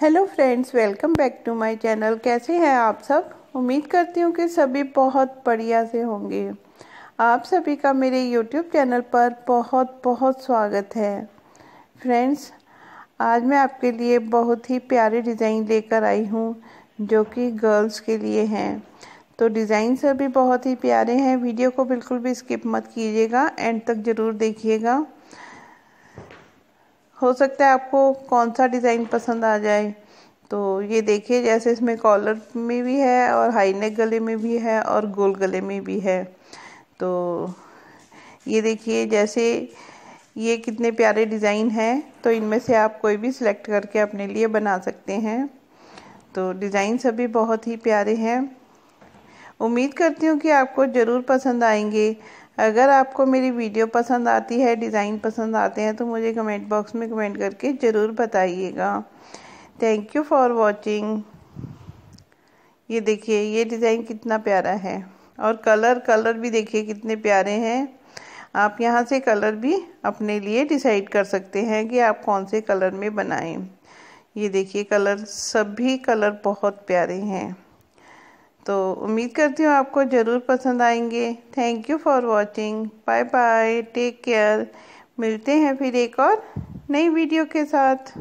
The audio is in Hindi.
hello friends welcome back to my channel कैसे हैं आप सब उम्मीद करती हूँ कि सभी बहुत बढ़िया से होंगे आप सभी का मेरे यूट्यूब चैनल पर बहुत बहुत स्वागत है फ्रेंड्स आज मैं आपके लिए बहुत ही प्यारे डिज़ाइन लेकर आई हूँ जो कि गर्ल्स के लिए हैं तो डिज़ाइन सभी बहुत ही प्यारे हैं वीडियो को बिल्कुल भी स्किप मत कीजिएगा एंड तक ज़रूर देखिएगा हो सकता है आपको कौन सा डिज़ाइन पसंद आ जाए तो ये देखिए जैसे इसमें कॉलर में भी है और हाई नेक गले में भी है और गोल गले में भी है तो ये देखिए जैसे ये कितने प्यारे डिज़ाइन हैं तो इनमें से आप कोई भी सिलेक्ट करके अपने लिए बना सकते हैं तो डिज़ाइन सभी बहुत ही प्यारे हैं उम्मीद करती हूँ कि आपको ज़रूर पसंद आएंगे अगर आपको मेरी वीडियो पसंद आती है डिज़ाइन पसंद आते हैं तो मुझे कमेंट बॉक्स में कमेंट करके ज़रूर बताइएगा थैंक यू फॉर वॉचिंग ये देखिए ये डिज़ाइन कितना प्यारा है और कलर कलर भी देखिए कितने प्यारे हैं आप यहाँ से कलर भी अपने लिए डिसाइड कर सकते हैं कि आप कौन से कलर में बनाएं ये देखिए कलर सभी कलर बहुत प्यारे हैं तो उम्मीद करती हूँ आपको ज़रूर पसंद आएंगे thank you for watching bye bye take care मिलते हैं फिर एक और नई वीडियो के साथ